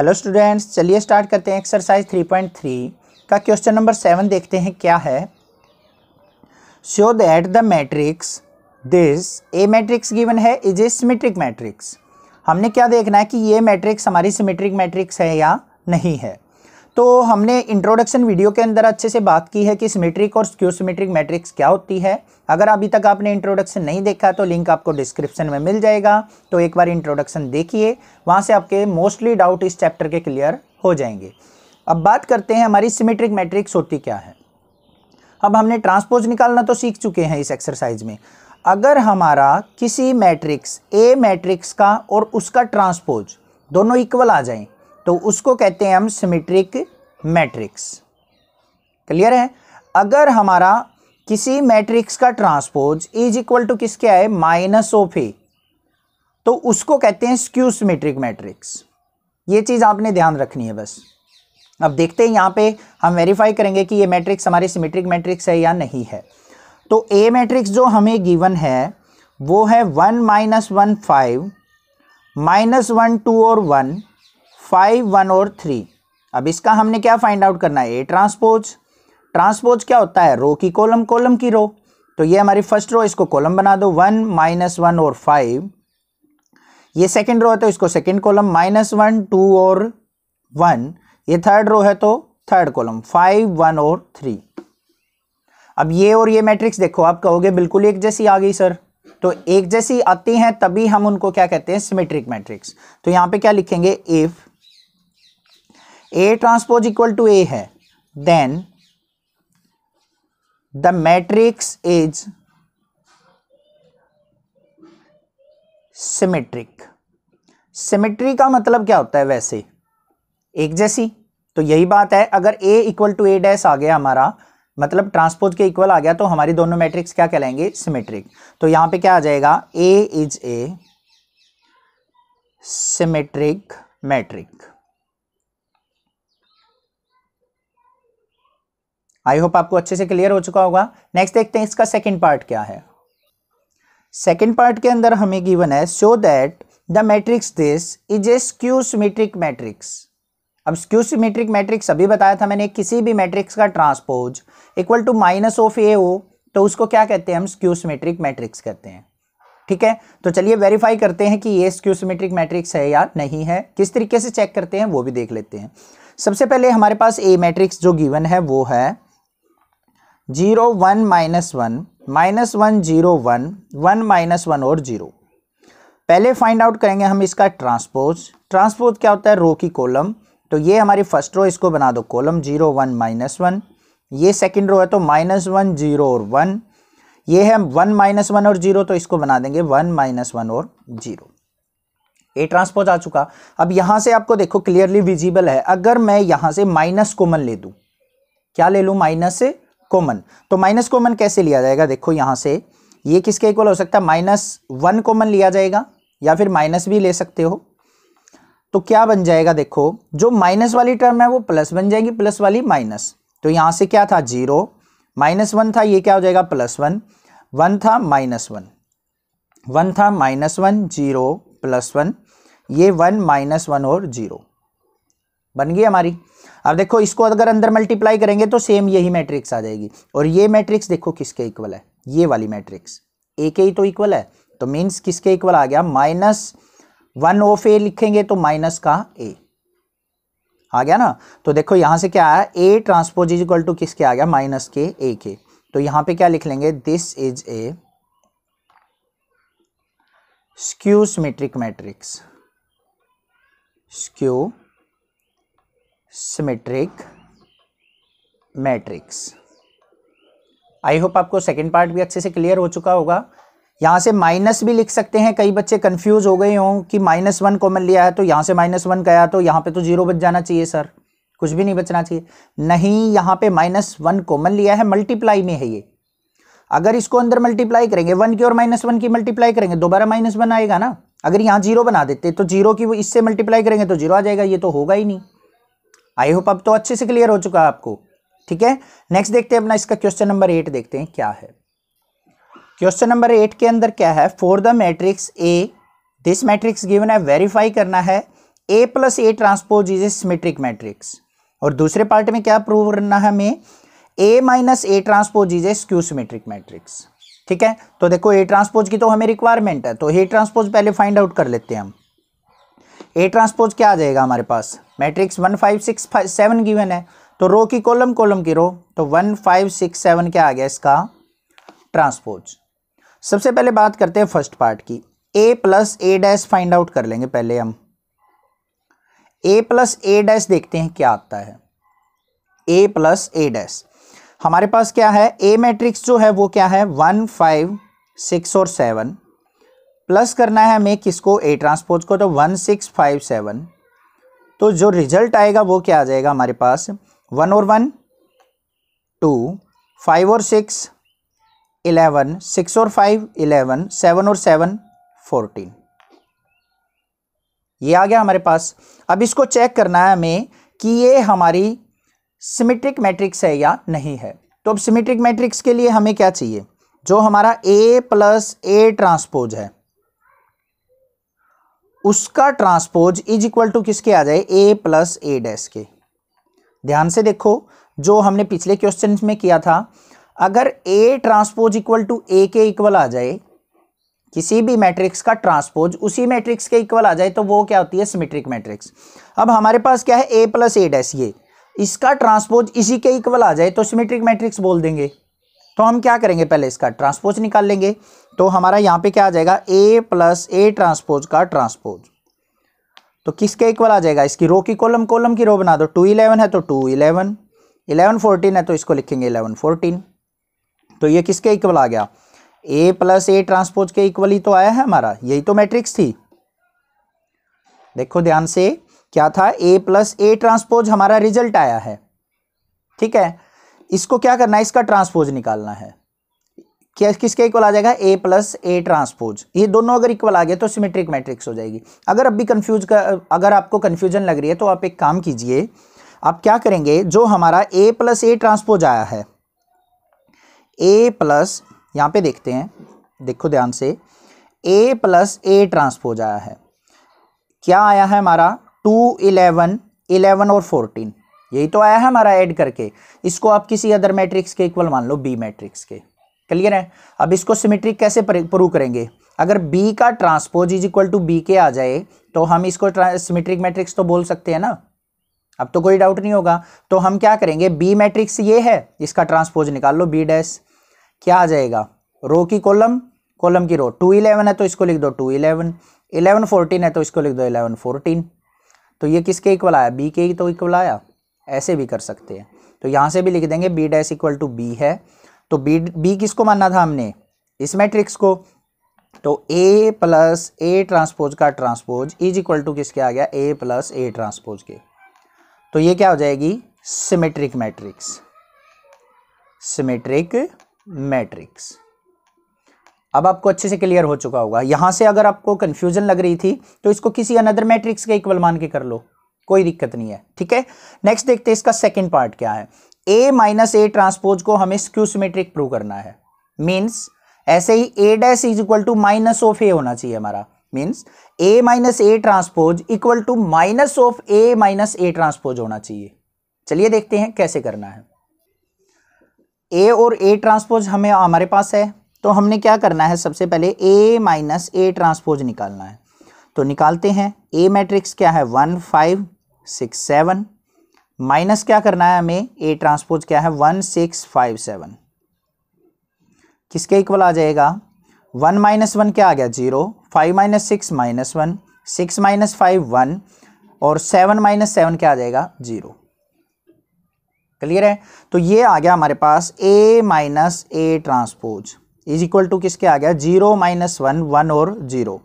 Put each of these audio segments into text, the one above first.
hello students चलिए start करते हैं एक्सरसाइज 3.3 का क्वेश्चन नंबर सेवन देखते हैं क्या है show that the matrix this A matrix given है इज ए सिमेट्रिक मैट्रिक्स हमने क्या देखना है कि ये मैट्रिक्स हमारी सिमेट्रिक मैट्रिक्स है या नहीं है तो हमने इंट्रोडक्शन वीडियो के अंदर अच्छे से बात की है कि सिमेट्रिक और स्क्यू सिमेट्रिक मैट्रिक्स क्या होती है अगर अभी तक आपने इंट्रोडक्शन नहीं देखा तो लिंक आपको डिस्क्रिप्शन में मिल जाएगा तो एक बार इंट्रोडक्शन देखिए वहाँ से आपके मोस्टली डाउट इस चैप्टर के क्लियर हो जाएंगे अब बात करते हैं हमारी सिमेट्रिक मैट्रिक्स होती क्या है अब हमने ट्रांसपोज निकालना तो सीख चुके हैं इस एक्सरसाइज में अगर हमारा किसी मैट्रिक्स ए मैट्रिक्स का और उसका ट्रांसपोज दोनों इक्वल आ जाएं तो उसको कहते हैं हम सिमेट्रिक मैट्रिक्स क्लियर है अगर हमारा किसी मैट्रिक्स का ट्रांसपोज इज इक्वल टू किसके आए माइनस ऑफ ए तो उसको कहते हैं स्क्यू सिमेट्रिक मैट्रिक्स ये चीज़ आपने ध्यान रखनी है बस अब देखते हैं यहां पे हम वेरीफाई करेंगे कि ये मैट्रिक्स हमारी सिमेट्रिक मैट्रिक्स है या नहीं है तो ए मैट्रिक्स जो हमें गिवन है वो है one minus one five minus one two और वन फाइव वन और थ्री अब इसका हमने क्या फाइंड आउट करना है ए ट्रांसपोज ट्रांसपोज क्या होता है रो की कॉलम कॉलम की रो तो ये हमारी फर्स्ट रो इसको कॉलम बना दो वन माइनस वन और फाइव ये सेकेंड रो है तो इसको second column minus one two और वन ये थर्ड रो है तो थर्ड कॉलम फाइव वन और थ्री अब ये और ये मैट्रिक्स देखो आप कहोगे बिल्कुल एक जैसी आ गई सर तो एक जैसी आती हैं तभी हम उनको क्या कहते हैं सिमेट्रिक मैट्रिक्स तो यहां पे क्या लिखेंगे if A transpose equal to A है then the matrix is symmetric symmetry का मतलब क्या होता है वैसे एक जैसी तो यही बात है अगर A equal to A dash आ गया हमारा मतलब ट्रांसपोज के इक्वल आ गया तो हमारी दोनों मैट्रिक्स क्या कहलाएंगे सिमेट्रिक तो यहां पे क्या आ जाएगा A is a symmetric matrix I hope आपको अच्छे से क्लियर हो चुका होगा नेक्स्ट देखते हैं इसका सेकेंड पार्ट क्या है सेकेंड पार्ट के अंदर हमें गिवन है so that the matrix this is a skew matrix अब स्क्यू मैट्रिक्स अभी बताया था मैंने किसी भी मैट्रिक्स का transpose equal to minus of A ओ तो उसको क्या कहते हैं हम स्क्यू मैट्रिक्स कहते हैं ठीक है तो चलिए वेरीफाई करते हैं कि ये स्क्यू मैट्रिक्स है या नहीं है किस तरीके से चेक करते हैं वो भी देख लेते हैं सबसे पहले हमारे पास ए मैट्रिक्स जो गिवन है वो है zero one minus one minus one zero one one minus one और जीरो पहले फाइंड आउट करेंगे हम इसका ट्रांसपोज ट्रांसपोज क्या होता है रो की कॉलम तो ये हमारी फर्स्ट रो इसको बना दो column zero one minus one ये सेकेंड रो है तो माइनस वन जीरो और वन ये है वन माइनस वन और जीरो तो इसको बना देंगे वन माइनस वन और जीरो ए ट्रांसपोज आ चुका अब यहाँ से आपको देखो क्लियरली विजिबल है अगर मैं यहाँ से माइनस कॉमन ले दूँ क्या ले लूँ माइनस से कॉमन तो माइनस कॉमन कैसे लिया जाएगा देखो यहाँ से ये किसके इक्वल हो सकता है माइनस वन कॉमन लिया जाएगा या फिर माइनस भी ले सकते हो तो क्या बन जाएगा देखो जो माइनस वाली टर्म है वो प्लस बन जाएगी प्लस वाली माइनस तो यहाँ से क्या था जीरो माइनस वन था ये क्या हो जाएगा प्लस वन वन था माइनस वन वन था minus one zero plus one ये वन माइनस वन और जीरो बन गई हमारी अब देखो इसको अगर अंदर मल्टीप्लाई करेंगे तो सेम यही मैट्रिक्स आ जाएगी और ये मैट्रिक्स देखो किसके इक्वल है ये वाली मैट्रिक्स ए के ही तो इक्वल है तो मीन्स किसके इक्वल आ गया माइनस वन ऑफ ए लिखेंगे तो माइनस का ए आ गया ना तो देखो यहाँ से क्या आया A transpose is equal to किसके आ गया माइनस के ए के तो यहाँ पे क्या लिख लेंगे this is a skew symmetric matrix skew symmetric matrix I hope आपको सेकेंड पार्ट भी अच्छे से क्लियर हो चुका होगा यहाँ से माइनस भी लिख सकते हैं कई बच्चे कंफ्यूज हो गए हों कि माइनस वन कॉमन लिया है तो यहाँ से माइनस वन गया तो यहाँ पे तो जीरो बच जाना चाहिए सर कुछ भी नहीं बचना चाहिए नहीं यहाँ पे माइनस वन कॉमन लिया है मल्टीप्लाई में है ये अगर इसको अंदर मल्टीप्लाई करेंगे वन की और माइनस वन की मल्टीप्लाई करेंगे दोबारा माइनस वन आएगा ना अगर यहाँ जीरो बना देते तो जीरो की वो इससे मल्टीप्लाई करेंगे तो जीरो आ जाएगा ये तो होगा ही नहीं आई होप अब तो अच्छे से क्लियर हो चुका है आपको ठीक है नेक्स्ट देखते हैं अपना इसका क्वेश्चन नंबर एट देखते हैं क्या है क्वेश्चन नंबर एट के अंदर क्या है for the matrix A this matrix given है वेरीफाई करना है A plus A transpose is a symmetric matrix और दूसरे पार्ट में क्या प्रूव करना है हमें A minus A transpose is a skew symmetric matrix ठीक है तो देखो ए ट्रांसपोज की तो हमें रिक्वायरमेंट है तो ए ट्रांसपोज पहले फाइंड आउट कर लेते हैं हम ए ट्रांसपोज क्या आ जाएगा हमारे पास matrix one five six seven given है तो रो की कॉलम कॉलम की रो तो वन फाइव सिक्स सेवन क्या आ गया इसका ट्रांसपोज सबसे पहले बात करते हैं फर्स्ट पार्ट की A plus A dash find out कर लेंगे पहले हम ए प्लस ए डैश देखते हैं क्या आता है ए प्लस ए डैश हमारे पास क्या है ए मैट्रिक्स जो है वो क्या है वन फाइव सिक्स और सेवन प्लस करना है हमें किसको ए ट्रांसपोज को तो वन सिक्स फाइव सेवन तो जो रिजल्ट आएगा वो क्या आ जाएगा हमारे पास वन और वन टू फाइव और सिक्स इलेवन सिक्स और फाइव इलेवन सेवन और सेवन फोर्टीन ये आ गया हमारे पास अब इसको चेक करना है हमें कि ये हमारी सिमेट्रिक मैट्रिक्स है या नहीं है तो अब सिमेट्रिक मैट्रिक्स के लिए हमें क्या चाहिए जो हमारा ए प्लस ए ट्रांसपोज है उसका ट्रांसपोज इज इक्वल टू किसके आ जाए ए प्लस ए डैश के ध्यान से देखो जो हमने पिछले क्वेश्चन में किया था अगर A transpose equal to A के इक्वल आ जाए किसी भी मैट्रिक्स का ट्रांसपोज उसी मैट्रिक्स के इक्वल आ जाए तो वो क्या होती है सिमेट्रिक मैट्रिक्स अब हमारे पास क्या है ए प्लस ए डैश ये इसका ट्रांसपोज इसी के इक्वल आ जाए तो सिमेट्रिक मैट्रिक्स बोल देंगे तो हम क्या करेंगे पहले इसका ट्रांसपोज निकाल लेंगे तो हमारा यहाँ पे क्या आ जाएगा a प्लस ए ट्रांसपोज का ट्रांसपोज तो किसके इक्वल आ जाएगा इसकी रो की कॉलम कॉलम की रो बना दो टू इलेवन है तो टू इलेवन इलेवन फोर्टीन है तो इसको लिखेंगे इलेवन फोर्टीन तो ये किसके इक्वल आ गया ए प्लस ए ट्रांसपोज के इक्वल ही तो आया है हमारा यही तो मैट्रिक्स थी देखो ध्यान से क्या था ए प्लस ए ट्रांसपोज हमारा रिजल्ट आया है ठीक है इसको क्या करना है इसका ट्रांसपोज निकालना है क्या किसके इक्वल आ जाएगा ए प्लस ए ट्रांसपोज ये दोनों अगर इक्वल आ गया तो सिमेट्रिक मैट्रिक्स हो जाएगी अगर अब भी कन्फ्यूज का अगर आपको कन्फ्यूजन लग रही है तो आप एक काम कीजिए आप क्या करेंगे जो हमारा ए प्लस ए ट्रांसपोज आया है ए प्लस यहाँ पे देखते हैं देखो ध्यान से ए प्लस ए ट्रांसपोज आया है क्या आया है हमारा टू इलेवन इलेवन और फोर्टीन यही तो आया है हमारा ऐड करके इसको आप किसी अदर मैट्रिक्स के इक्वल मान लो बी मैट्रिक्स के क्लियर है अब इसको सिमेट्रिक कैसे प्रूव करेंगे अगर बी का transpose is equal to B के आ जाए तो हम इसको सिमेट्रिक मैट्रिक्स तो बोल सकते हैं ना अब तो कोई डाउट नहीं होगा तो हम क्या करेंगे बी मैट्रिक्स ये है इसका ट्रांसपोज निकाल लो बी डैश क्या आ जाएगा रो की कॉलम कॉलम की रो टू इलेवन है तो इसको लिख दो टू इलेवन इलेवन फोर्टीन है तो इसको लिख दो इलेवन फोर्टीन तो ये किसके इक्वल आया बी के तो इक्वल आया ऐसे भी कर सकते हैं तो यहाँ से भी लिख देंगे B dash equal to B है तो बी बी किसको मानना था हमने इस मैट्रिक्स को तो ए प्लस ए ट्रांसपोज का ट्रांसपोज इज इक्वल टू किसके आ गया ए प्लस ए ट्रांसपोज के तो ये क्या हो जाएगी सिमेट्रिक मैट्रिक्स सिमेट्रिक मैट्रिक्स अब आपको अच्छे से क्लियर हो चुका होगा यहां से अगर आपको कंफ्यूजन लग रही थी तो इसको किसी अनदर मैट्रिक्स के इक्वल मान के कर लो कोई दिक्कत नहीं है ठीक है नेक्स्ट देखते हैं इसका सेकेंड पार्ट क्या है ए माइनस ए ट्रांसपोज को हमें स्क्यूसमेट्रिक प्रूव करना है मीन्स ऐसे ही A dash is equal to minus of A होना चाहिए हमारा means A minus A transpose equal to minus of A minus A transpose होना चाहिए चलिए देखते हैं कैसे करना है ए और ए ट्रांसपोज हमें हमारे पास है तो हमने क्या करना है सबसे पहले ए माइनस ए ट्रांसपोज निकालना है तो निकालते हैं ए मैट्रिक्स क्या है one five six seven minus क्या करना है हमें ए ट्रांसपोज क्या है वन सिक्स फाइव सेवन किसके इक्वल आ जाएगा वन माइनस वन क्या आ गया zero five minus six minus one six minus five one और सेवन माइनस सेवन क्या आ जाएगा जीरो क्लियर है तो ये आ गया हमारे पास A minus A transpose is equal to किसके आ गया जीरो माइनस वन वन और जीरो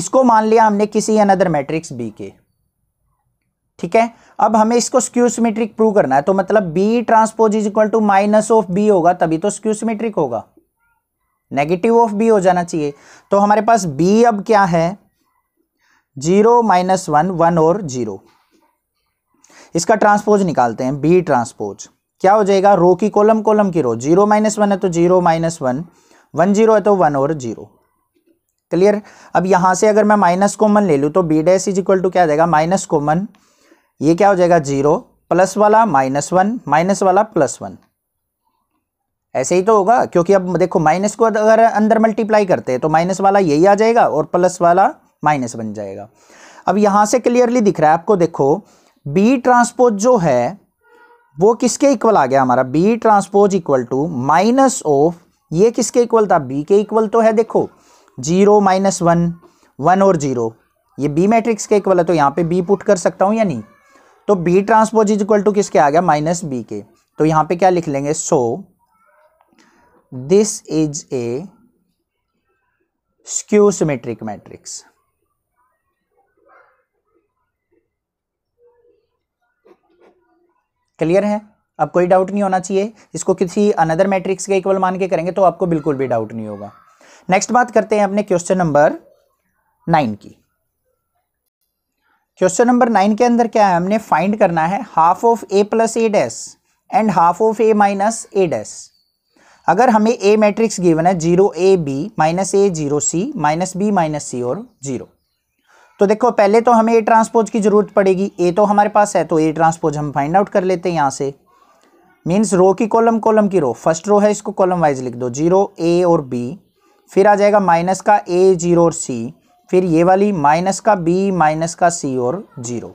इसको मान लिया हमने किसी अनदर मैट्रिक्स बी के ठीक है अब हमें इसको स्क्यूसीमेट्रिक प्रूव करना है तो मतलब B transpose is equal to minus of B होगा तभी तो स्क्यूसीमेट्रिक होगा नेगेटिव ऑफ बी हो जाना चाहिए तो हमारे पास बी अब क्या है जीरो माइनस वन वन और जीरो इसका ट्रांसपोज निकालते हैं बी ट्रांसपोज क्या हो जाएगा रो की कॉलम कॉलम की रो जीरो माइनस वन है तो zero minus one one zero है तो वन और जीरो क्लियर अब यहां से अगर मैं माइनस कॉमन ले लूँ तो B dash is equal to क्या जाएगा माइनस कॉमन ये क्या हो जाएगा जीरो प्लस वाला माइनस वन माइनस वाला प्लस वन ऐसे ही तो होगा क्योंकि अब देखो माइनस को अगर अंदर मल्टीप्लाई करते हैं तो माइनस वाला यही आ जाएगा और प्लस वाला माइनस बन जाएगा अब यहां से क्लियरली दिख रहा है आपको देखो बी ट्रांसपोज जो है वो किसके इक्वल आ गया हमारा B transpose equal to minus of ये किसके इक्वल था बी के इक्वल तो है देखो जीरो माइनस वन वन और जीरो ये बी मैट्रिक्स के इक्वल है तो यहाँ पे बी पुट कर सकता हूँ या नहीं तो B transpose is equal to किसके आ गया माइनस बी के तो यहां पे क्या लिख लेंगे so this is a skew symmetric matrix clear है अब कोई डाउट नहीं होना चाहिए इसको किसी अनदर मैट्रिक्स के इक्वल मान के करेंगे तो आपको बिल्कुल भी डाउट नहीं होगा नेक्स्ट बात करते हैं अपने क्वेश्चन नंबर नाइन की क्वेश्चन नंबर नाइन के अंदर क्या है हमने फाइंड करना है half of A plus A dash and half of A minus A dash अगर हमें ए मैट्रिक्स गिवन है zero A B minus A zero C minus B minus C और जीरो तो देखो पहले तो हमें ए ट्रांसपोज की ज़रूरत पड़ेगी ए तो हमारे पास है तो ए ट्रांसपोज हम फाइंड आउट कर लेते हैं यहाँ से मीन्स रो की कॉलम कॉलम की रो फर्स्ट रो है इसको कॉलम वाइज लिख दो जीरो ए और बी फिर आ जाएगा माइनस का ए जीरो और सी फिर ये वाली माइनस का बी माइनस का सी और ज़ीरो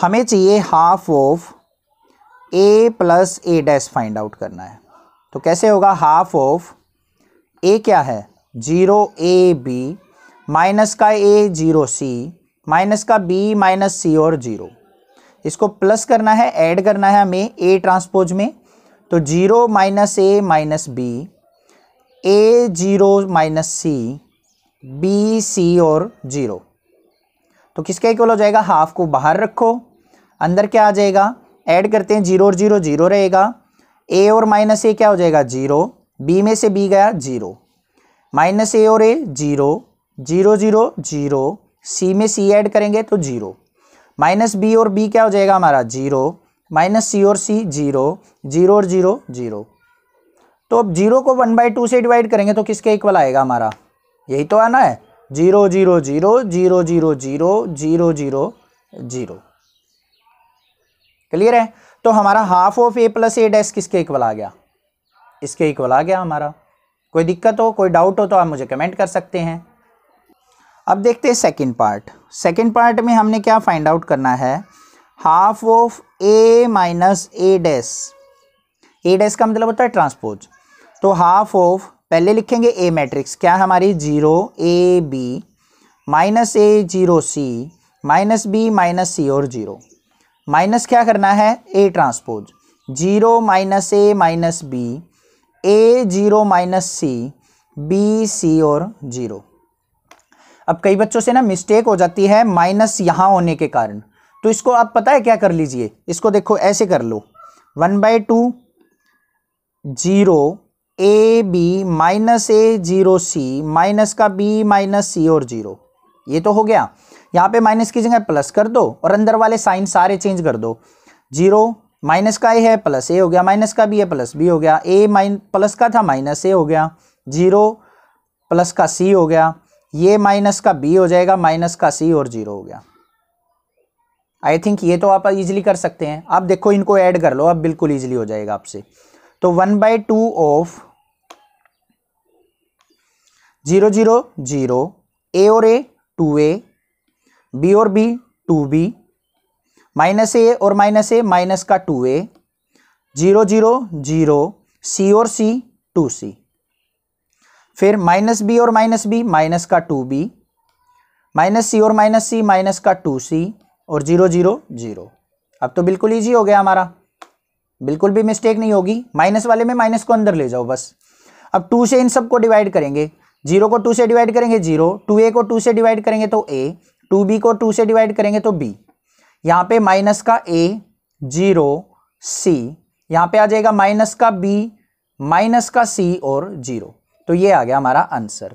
हमें चाहिए half of A plus A dash find out करना है तो कैसे होगा हाफ ऑफ ए क्या है जीरो ए बी माइनस का ए जीरो सी माइनस का बी माइनस सी और जीरो इसको प्लस करना है ऐड करना है हमें ए ट्रांसपोज में तो zero minus A minus B A zero minus C B C और जीरो तो किसका इक्वल हो जाएगा हाफ को बाहर रखो अंदर क्या आ जाएगा ऐड करते हैं जीरो और जीरो जीरो रहेगा ए और माइनस ए क्या हो जाएगा जीरो बी में से बी गया जीरो माइनस ए और A zero zero zero zero C में सी ऐड करेंगे तो जीरो माइनस बी और बी क्या हो जाएगा हमारा जीरो माइनस सी और सी जीरो जीरो और जीरो जीरो तो अब जीरो को वन बाई टू से डिवाइड करेंगे तो किसके इक्वल आएगा हमारा यही तो आना है zero zero zero zero zero zero zero zero zero clear है तो हमारा half of A plus A dash किसके इक्वल आ गया इसके इक्वल आ गया हमारा कोई दिक्कत हो कोई डाउट हो तो आप मुझे कमेंट कर सकते हैं अब देखते हैं सेकंड पार्ट सेकंड पार्ट में हमने क्या फाइंड आउट करना है half of A minus A dash A dash का मतलब होता है ट्रांसपोज तो हाफ ऑफ पहले लिखेंगे ए मैट्रिक्स क्या हमारी zero A B minus A zero C minus B minus C और जीरो माइनस क्या करना है A transpose zero minus A minus B A zero minus C B C और जीरो अब कई बच्चों से ना मिस्टेक हो जाती है माइनस यहाँ होने के कारण तो इसको आप पता है क्या कर लीजिए इसको देखो ऐसे कर लो one by two zero A B minus A zero C minus का बी माइनस सी और जीरो ये तो हो गया यहाँ पे माइनस की जगह प्लस कर दो और अंदर वाले साइन सारे चेंज कर दो जीरो माइनस का ए है प्लस ए हो गया माइनस का बी है प्लस बी हो गया ए माइन प्लस का था माइनस ए हो गया जीरो प्लस का सी हो गया ये माइनस का बी हो जाएगा माइनस का सी और जीरो हो गया आई थिंक ये तो आप इजीली कर सकते हैं आप देखो इनको ऐड कर लो अब बिल्कुल इजीली हो जाएगा आपसे तो one by two of zero zero zero A और ए टू ए बी और B two B minus A और माइनस ए माइनस का two A zero zero zero C और सी टू सी फिर माइनस बी और minus B minus का two B minus C और minus C minus का two C और zero zero zero अब तो बिल्कुल ईजी हो गया हमारा बिल्कुल भी मिस्टेक नहीं होगी माइनस वाले में माइनस को अंदर ले जाओ बस अब टू से इन सबको डिवाइड करेंगे जीरो को टू से डिवाइड करेंगे जीरो टू ए को टू से डिवाइड करेंगे तो ए टू बी को टू से डिवाइड करेंगे तो बी यहाँ पे माइनस का ए जीरो सी यहाँ पे आ जाएगा माइनस का बी माइनस का सी और जीरो तो ये आ गया हमारा आंसर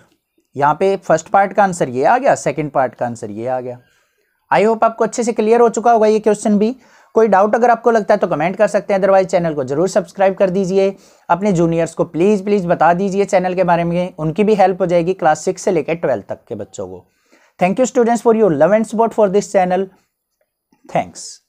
यहाँ पे फर्स्ट पार्ट का आंसर ये आ गया सेकेंड पार्ट का आंसर ये आ गया आई होप आपको अच्छे से क्लियर हो चुका होगा ये क्वेश्चन भी कोई डाउट अगर आपको लगता है तो कमेंट कर सकते हैं अदरवाइज चैनल को जरूर सब्सक्राइब कर दीजिए अपने जूनियर्स को प्लीज़ प्लीज़ बता दीजिए चैनल के बारे में उनकी भी हेल्प हो जाएगी क्लास सिक्स से लेकर ट्वेल्थ तक के बच्चों को thank you students for your love and support for this channel thanks